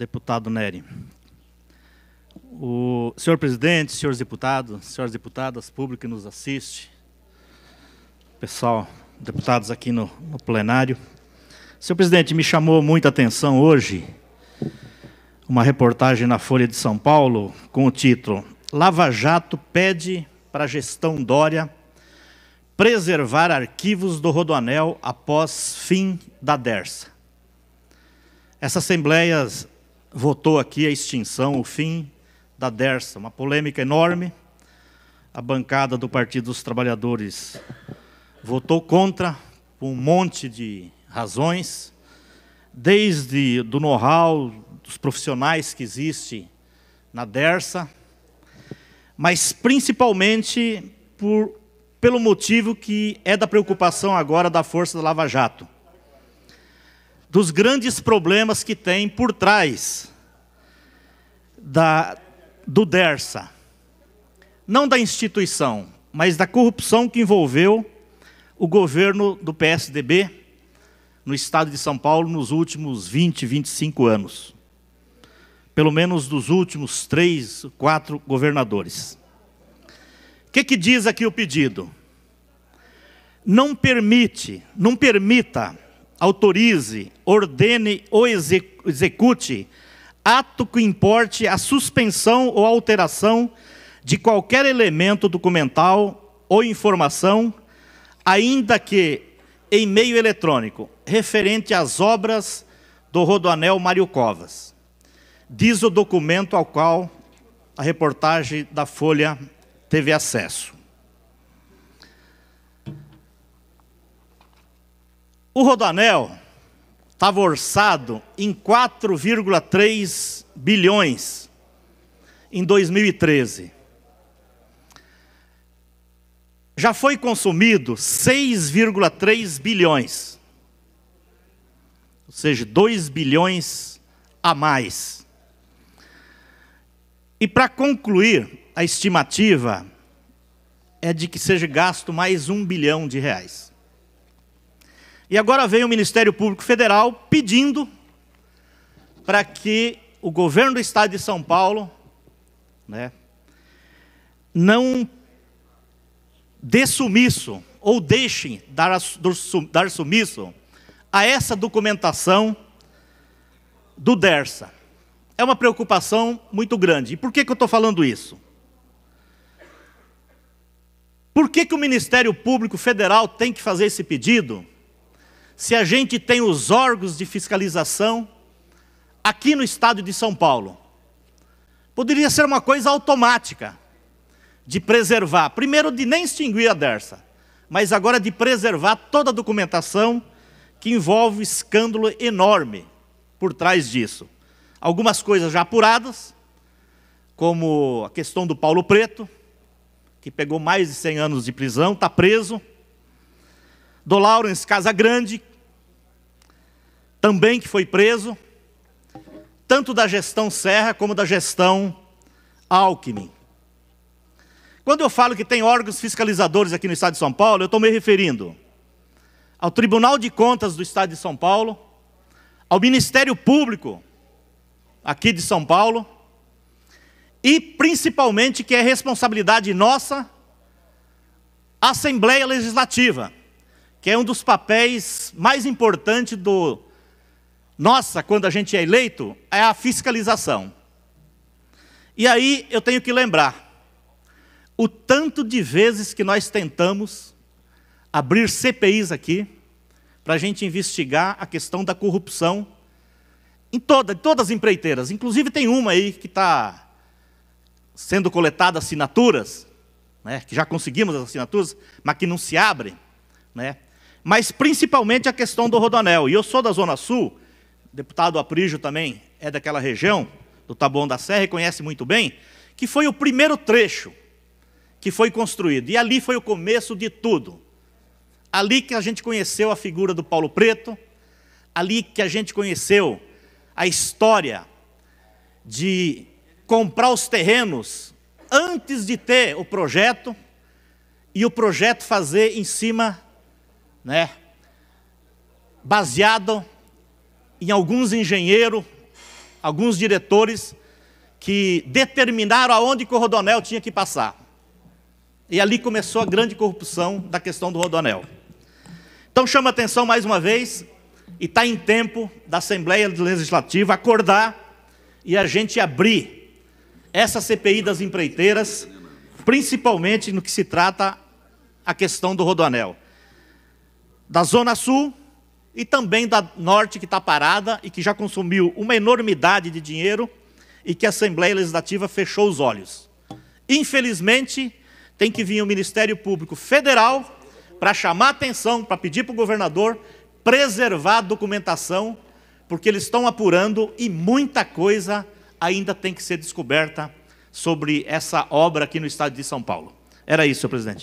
deputado Nery. O senhor presidente, senhores deputados, senhoras deputadas, público que nos assiste, pessoal, deputados aqui no, no plenário. Senhor presidente, me chamou muita atenção hoje uma reportagem na Folha de São Paulo com o título Lava Jato pede para a gestão Dória preservar arquivos do Rodoanel após fim da DERSA. Essa assembleia votou aqui a extinção, o fim da DERSA, uma polêmica enorme. A bancada do Partido dos Trabalhadores votou contra por um monte de razões, desde do know-how dos profissionais que existe na DERSA, mas principalmente por, pelo motivo que é da preocupação agora da força da Lava Jato dos grandes problemas que tem por trás da, do DERSA. Não da instituição, mas da corrupção que envolveu o governo do PSDB no estado de São Paulo nos últimos 20, 25 anos. Pelo menos dos últimos três, quatro governadores. O que, que diz aqui o pedido? Não permite, não permita autorize, ordene ou execute ato que importe a suspensão ou alteração de qualquer elemento documental ou informação, ainda que em meio eletrônico, referente às obras do Rodoanel Mário Covas. Diz o documento ao qual a reportagem da Folha teve acesso. O Rodoanel estava orçado em 4,3 bilhões em 2013. Já foi consumido 6,3 bilhões. Ou seja, 2 bilhões a mais. E para concluir, a estimativa é de que seja gasto mais um bilhão de reais. E agora vem o Ministério Público Federal pedindo para que o governo do estado de São Paulo né, não dê sumiço ou deixe dar, dar sumiço a essa documentação do DERSA. É uma preocupação muito grande. E por que, que eu estou falando isso? Por que, que o Ministério Público Federal tem que fazer esse pedido? se a gente tem os órgãos de fiscalização aqui no estado de São Paulo? Poderia ser uma coisa automática de preservar, primeiro de nem extinguir a DERSA, mas agora de preservar toda a documentação que envolve escândalo enorme por trás disso. Algumas coisas já apuradas, como a questão do Paulo Preto, que pegou mais de 100 anos de prisão, está preso. Do Lawrence Casagrande, também que foi preso, tanto da gestão Serra como da gestão Alckmin. Quando eu falo que tem órgãos fiscalizadores aqui no Estado de São Paulo, eu estou me referindo ao Tribunal de Contas do Estado de São Paulo, ao Ministério Público aqui de São Paulo, e principalmente que é responsabilidade nossa, a Assembleia Legislativa, que é um dos papéis mais importantes do nossa quando a gente é eleito é a fiscalização. E aí eu tenho que lembrar o tanto de vezes que nós tentamos abrir CPIs aqui para a gente investigar a questão da corrupção em toda, todas as empreiteiras. Inclusive tem uma aí que está sendo coletada assinaturas, né, que já conseguimos as assinaturas, mas que não se abre. Né? Mas principalmente a questão do Rodonel. E eu sou da Zona Sul, deputado Aprígio também é daquela região, do Taboão da Serra, e conhece muito bem, que foi o primeiro trecho que foi construído. E ali foi o começo de tudo. Ali que a gente conheceu a figura do Paulo Preto, ali que a gente conheceu a história de comprar os terrenos antes de ter o projeto e o projeto fazer em cima, né, baseado em alguns engenheiros, alguns diretores que determinaram aonde que o Rodonel tinha que passar. E ali começou a grande corrupção da questão do Rodonel. Então chama atenção mais uma vez, e está em tempo da Assembleia Legislativa acordar e a gente abrir essa CPI das empreiteiras, principalmente no que se trata a questão do Rodoanel. Da Zona Sul, e também da Norte, que está parada e que já consumiu uma enormidade de dinheiro e que a Assembleia Legislativa fechou os olhos. Infelizmente, tem que vir o Ministério Público Federal para chamar atenção, para pedir para o governador preservar a documentação, porque eles estão apurando e muita coisa ainda tem que ser descoberta sobre essa obra aqui no estado de São Paulo. Era isso, senhor presidente.